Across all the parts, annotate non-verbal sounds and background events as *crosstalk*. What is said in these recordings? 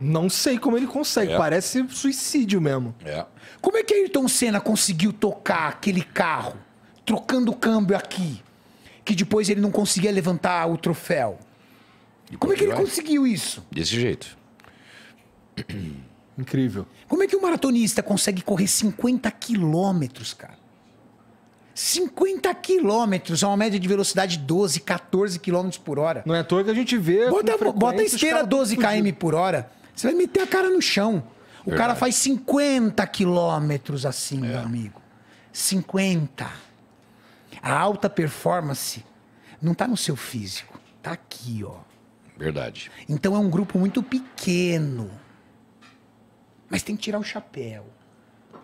Não sei como ele consegue, é. parece suicídio mesmo. É. Como é que Ayrton Senna conseguiu tocar aquele carro, trocando o câmbio aqui, que depois ele não conseguia levantar o troféu? E como é que ele vai? conseguiu isso? Desse jeito. *clears throat* Incrível. Como é que um maratonista consegue correr 50 quilômetros, cara? 50 quilômetros, a é uma média de velocidade de 12, 14 quilômetros por hora. Não é à toa que a gente vê. Bota, bota a esteira 12 km por hora. Você vai meter a cara no chão. O Verdade. cara faz 50 quilômetros assim, é. meu amigo. 50. A alta performance não está no seu físico, está aqui, ó. Verdade. Então é um grupo muito pequeno. Mas tem que tirar o chapéu.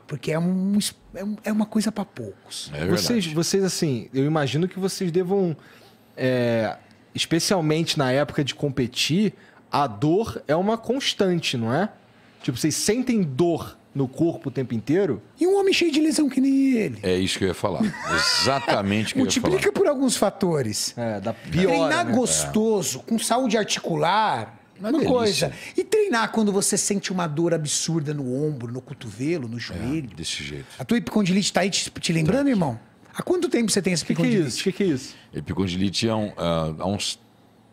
Porque é, um, é, é uma coisa para poucos. É verdade. Vocês, vocês, assim, eu imagino que vocês devam, é, especialmente na época de competir, a dor é uma constante, não é? Tipo, vocês sentem dor no corpo o tempo inteiro. E um homem cheio de lesão que nem ele. É isso que eu ia falar. Exatamente o que eu ia falar. Multiplica por alguns fatores. É, da pior. Treinar né? gostoso, com saúde articular, uma, uma coisa. E treinar quando você sente uma dor absurda no ombro, no cotovelo, no joelho. É, desse jeito. A tua epicondilite tá aí te, te lembrando, tá. irmão? Há quanto tempo você tem essa epicondilite? O que, que, é isso? que, que é isso? Epicondilite é um, uh, há uns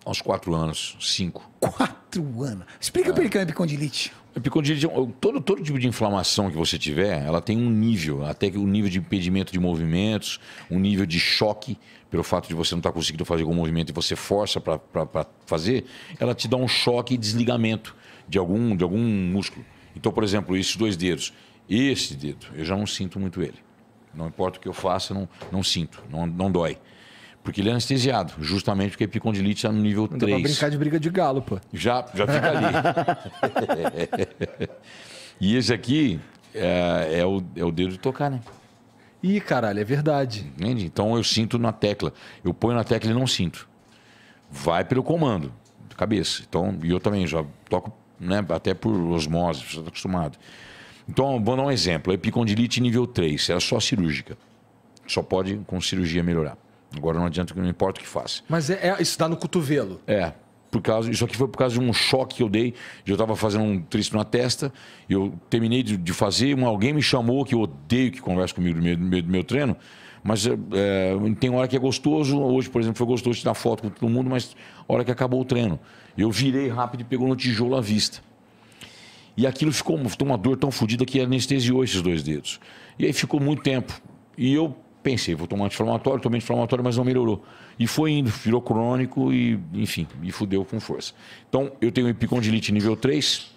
aos quatro anos, cinco. Quatro anos. Explica é. para ele que é uma epicondilite. Epicondilite, é todo, todo tipo de inflamação que você tiver, ela tem um nível, até que o um nível de impedimento de movimentos, um nível de choque, pelo fato de você não estar tá conseguindo fazer algum movimento e você força para fazer, ela te dá um choque e desligamento de algum, de algum músculo. Então, por exemplo, esses dois dedos. Esse dedo, eu já não sinto muito ele. Não importa o que eu faça, eu não, não sinto, não, não dói. Porque ele é anestesiado, justamente porque a é epicondilite está no nível Não 3. Dá pra brincar de briga de galo, pô. Já, já fica ali. *laughs* e esse aqui é, é, o, é o dedo de tocar, né? Ih, caralho, é verdade. Entende? Então eu sinto na tecla. Eu ponho na tecla e não sinto. Vai pelo comando, cabeça. Então, e eu também já toco, né, até por osmose, já está acostumado. Então, vou dar um exemplo. A é epicondilite nível 3, ela é só cirúrgica. Só pode com cirurgia melhorar. Agora não adianta, não importa o que faça. Mas é, é isso dá no cotovelo. É. Por causa, isso aqui foi por causa de um choque que eu dei. Eu estava fazendo um tríceps na testa. Eu terminei de, de fazer. Um, alguém me chamou, que eu odeio que converse comigo no meio do meu, meu treino. Mas é, é, tem hora que é gostoso. Hoje, por exemplo, foi gostoso tirar foto com todo mundo, mas hora que acabou o treino. Eu virei rápido e pegou no tijolo à vista. E aquilo ficou, ficou uma dor tão fodida que anestesiou esses dois dedos. E aí ficou muito tempo. E eu Pensei, vou tomar anti-inflamatório, tomei anti-inflamatório, mas não melhorou. E foi indo, virou crônico e, enfim, me fudeu com força. Então, eu tenho epicondilite nível 3,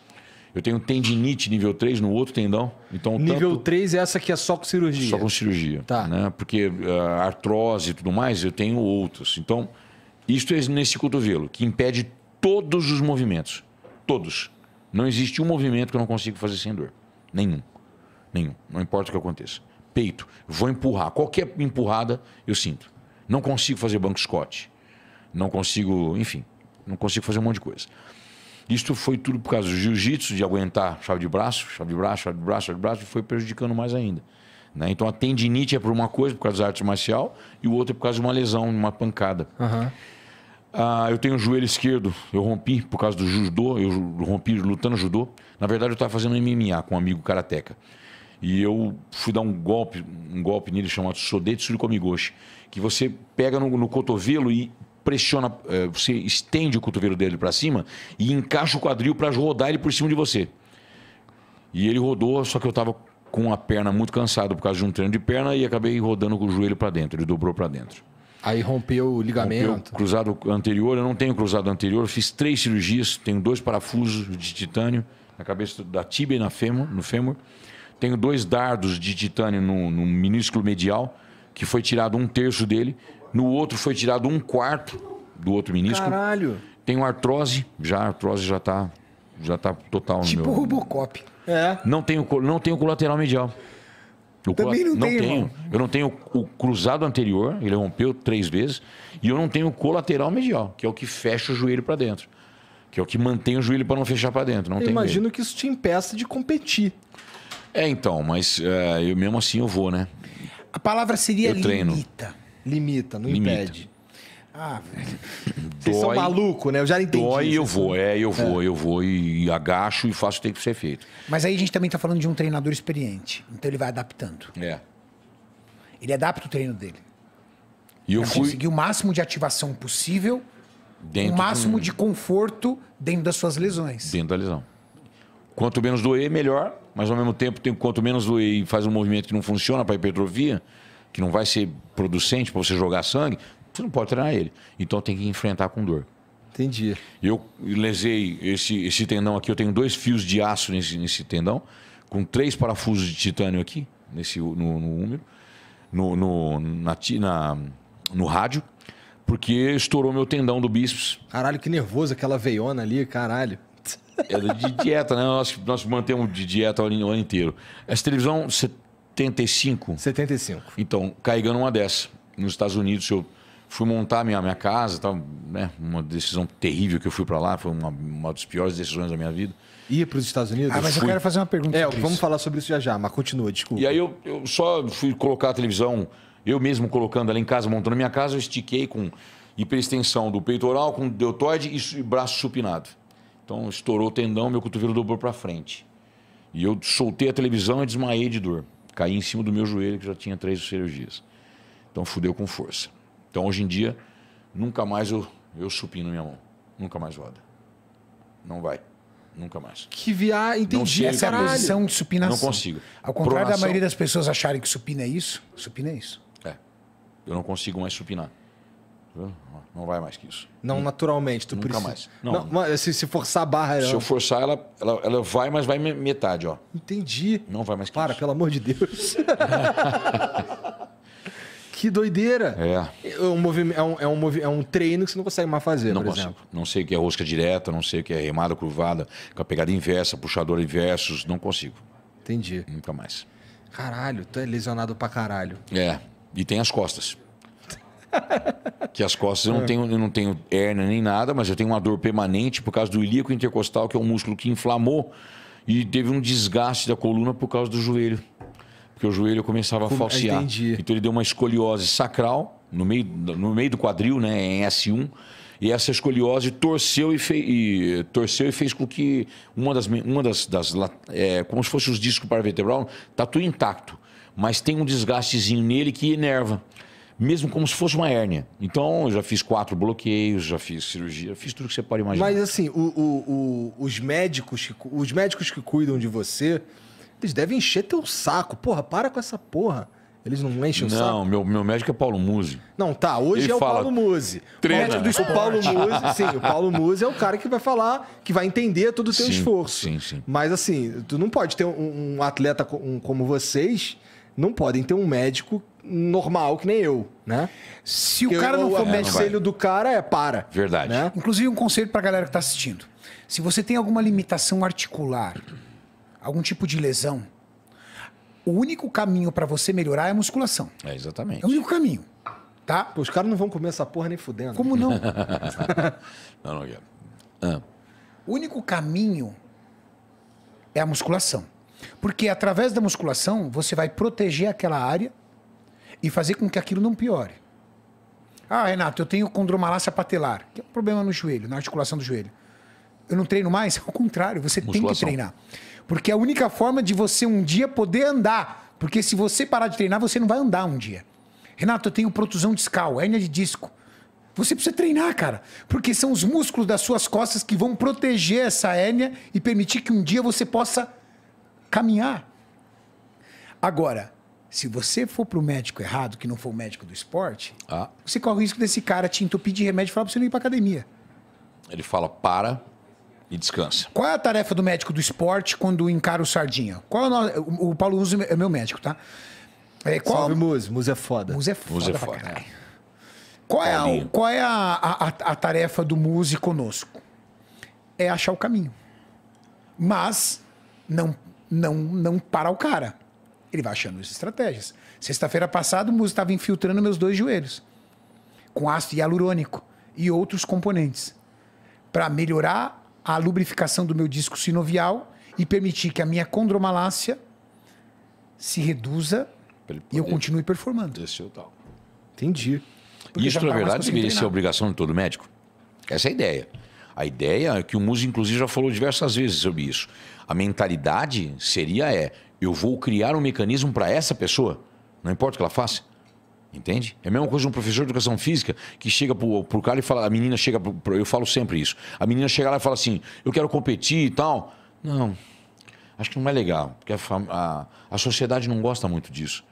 eu tenho tendinite nível 3 no outro tendão. Então, nível tanto... 3 é essa que é só com cirurgia? Só com cirurgia. Tá. Né? Porque uh, artrose e tudo mais, eu tenho outros. Então, isto é nesse cotovelo, que impede todos os movimentos. Todos. Não existe um movimento que eu não consigo fazer sem dor. Nenhum. Nenhum. Não importa o que aconteça peito, vou empurrar. Qualquer empurrada eu sinto. Não consigo fazer banco Scott. Não consigo, enfim, não consigo fazer um monte de coisa. Isto foi tudo por causa do jiu-jitsu, de aguentar chave de braço, chave de braço, chave de braço, chave de braço, foi prejudicando mais ainda. Né? Então a tendinite é por uma coisa, por causa da arte marcial, e o outro é por causa de uma lesão, uma pancada. Uhum. Ah, eu tenho o joelho esquerdo, eu rompi por causa do judô, eu rompi lutando judô. Na verdade, eu estava fazendo MMA com um amigo karateca. E eu fui dar um golpe, um golpe nele chamado Sodetsu de Komigoshi, que você pega no, no cotovelo e pressiona, é, você estende o cotovelo dele para cima e encaixa o quadril para rodar ele por cima de você. E ele rodou, só que eu estava com a perna muito cansado por causa de um treino de perna e acabei rodando com o joelho para dentro, ele dobrou para dentro. Aí rompeu o ligamento. Rompeu cruzado anterior, eu não tenho cruzado anterior, fiz três cirurgias, tenho dois parafusos de titânio na cabeça da tíbia e na fêmur, no fêmur. Tenho dois dardos de titânio no, no minúsculo medial, que foi tirado um terço dele. No outro foi tirado um quarto do outro minúsculo. Caralho! Tenho artrose, já a artrose já tá, já tá total no tipo meu... Tipo Robocop. É. Não tenho, não tenho colateral medial. O Também não, não tem, tenho. Irmão. Eu não tenho o cruzado anterior, ele rompeu três vezes, e eu não tenho colateral medial, que é o que fecha o joelho para dentro, que é o que mantém o joelho para não fechar para dentro. Não eu imagino medo. que isso te impeça de competir. É, então, mas é, eu mesmo assim eu vou, né? A palavra seria eu treino. limita. Limita, não limita. impede. Ah, *laughs* vocês dói, são maluco, né? Eu já entendi. Dói e eu vou, então. é, eu é. vou, é. eu vou e, e, agacho e faço o que tem que ser feito. Mas aí a gente também está falando de um treinador experiente. Então ele vai adaptando. É. Ele adapta o treino dele. E eu pra fui... conseguir o máximo de ativação possível, dentro o máximo do... de conforto dentro das suas lesões. Dentro da lesão. Quanto menos doer, melhor mas ao mesmo tempo, tem, quanto menos e faz um movimento que não funciona para a hipertrofia, que não vai ser producente para você jogar sangue, você não pode treinar ele. Então tem que enfrentar com dor. Entendi. Eu lesei esse, esse tendão aqui, eu tenho dois fios de aço nesse, nesse tendão, com três parafusos de titânio aqui, nesse, no, no húmero, no, no, na, na, no rádio, porque estourou meu tendão do bíceps. Caralho, que nervoso aquela veiona ali, caralho dieta. É de dieta, né? Nós, nós mantemos de dieta o ano inteiro. Essa televisão 75. 75. Então, carregando uma dessa. Nos Estados Unidos, eu fui montar minha, minha casa, tal, né? uma decisão terrível que eu fui para lá, foi uma, uma das piores decisões da minha vida. Ia para os Estados Unidos? Ah, mas eu, fui... eu quero fazer uma pergunta. É, vamos falar sobre isso já já, mas continua, desculpa. E aí eu, eu só fui colocar a televisão, eu mesmo colocando ela em casa, montando minha casa, eu estiquei com hiperextensão do peitoral, com deltoide e braço supinado. Então estourou o tendão, meu cotovelo dobrou para frente. E eu soltei a televisão e desmaiei de dor. Caí em cima do meu joelho, que já tinha três cirurgias. Então fudeu com força. Então hoje em dia, nunca mais eu, eu supino minha mão. Nunca mais roda. Não vai. Nunca mais. Que viagem, entendi. Essa é a posição de supinação. Não consigo. Ao contrário Pronação. da maioria das pessoas acharem que supina é isso, supina é isso. É. Eu não consigo mais supinar. Não vai mais que isso. Não naturalmente, tu Nunca precisa. mais. Não, não se, se, forçar a barra. Se eu forçar, ela, ela, ela vai, mas vai metade, ó. Entendi. Não vai mais que Para, isso. pelo amor de Deus. *laughs* que doideira. É. É um, movimento, é, um, é, um, é um treino que você não consegue mais fazer, não por consigo. exemplo. Não sei o que é rosca direta, não sei o que é remada curvada, com a pegada inversa, puxador versos não consigo. Entendi. Nunca mais. Caralho, tu é lesionado pra caralho. É, e tem as costas que as costas eu não, é. tenho, eu não tenho hernia nem nada, mas eu tenho uma dor permanente por causa do ilíaco intercostal, que é um músculo que inflamou e teve um desgaste da coluna por causa do joelho. Porque o joelho começava a ah, falsear. Entendi. Então ele deu uma escoliose sacral no meio, no meio do quadril, né, em S1. E essa escoliose torceu e, fei, e torceu e fez com que uma das, uma das, das é, como se fosse os discos paravertebral, tá tudo intacto, mas tem um desgastezinho nele que enerva mesmo como se fosse uma hérnia. Então, eu já fiz quatro bloqueios, já fiz cirurgia, fiz tudo que você pode imaginar. Mas assim, o, o, o, os, médicos que, os médicos que cuidam de você, eles devem encher teu saco. Porra, para com essa porra. Eles não enchem o não, saco? Não, meu, meu médico é Paulo Musi. Não, tá, hoje Ele é o fala, Paulo Musi. Treina. O médico do Paulo Musi, sim, o Paulo Musi é o cara que vai falar, que vai entender todo o teu sim, esforço. Sim, sim. Mas assim, tu não pode ter um, um atleta como vocês, não podem ter um médico normal que nem eu, né? Se Porque o cara eu, não for médico, o conselho do cara é para. Verdade. Né? Inclusive um conselho para a galera que tá assistindo. Se você tem alguma limitação articular, algum tipo de lesão, o único caminho para você melhorar é a musculação. É, exatamente. É o único caminho. Tá? Pô, os caras não vão comer essa porra nem fudendo. Como não? *laughs* não, não quero. Ah. O único caminho é a musculação. Porque através da musculação, você vai proteger aquela área e fazer com que aquilo não piore. Ah, Renato, eu tenho condromalácia patelar, que é um problema no joelho, na articulação do joelho. Eu não treino mais? *laughs* Ao contrário, você musculação. tem que treinar. Porque é a única forma de você um dia poder andar. Porque se você parar de treinar, você não vai andar um dia. Renato, eu tenho protusão discal, hérnia de disco. Você precisa treinar, cara. Porque são os músculos das suas costas que vão proteger essa hérnia e permitir que um dia você possa caminhar. Agora, se você for para o médico errado, que não for o médico do esporte, ah. você corre o risco desse cara te entupir de remédio e falar para você não ir para academia. Ele fala para e descansa. Qual é a tarefa do médico do esporte quando encara o Sardinha? Qual é o, nome? o Paulo Muso é meu médico, tá? É, qual... Salve, Muso. Muso é foda. Muso é, é foda, é foda, Qual é, a, qual é a, a, a tarefa do Muso conosco? É achar o caminho. Mas não, não, não para o cara. Ele vai achando as estratégias. Sexta-feira passada, o Muso estava infiltrando meus dois joelhos com ácido hialurônico e outros componentes para melhorar a lubrificação do meu disco sinovial e permitir que a minha condromalácia se reduza e eu continue performando. É tal. Entendi. Porque Isso, na verdade, ser é a obrigação de todo médico. Essa é a ideia. A ideia é que o Muso, inclusive, já falou diversas vezes sobre isso. A mentalidade seria é, eu vou criar um mecanismo para essa pessoa, não importa o que ela faça. Entende? É a mesma coisa de um professor de educação física que chega pro, pro cara e fala, a menina chega, pro, eu falo sempre isso, a menina chega lá e fala assim, eu quero competir e tal. Não, acho que não é legal, porque a, a, a sociedade não gosta muito disso.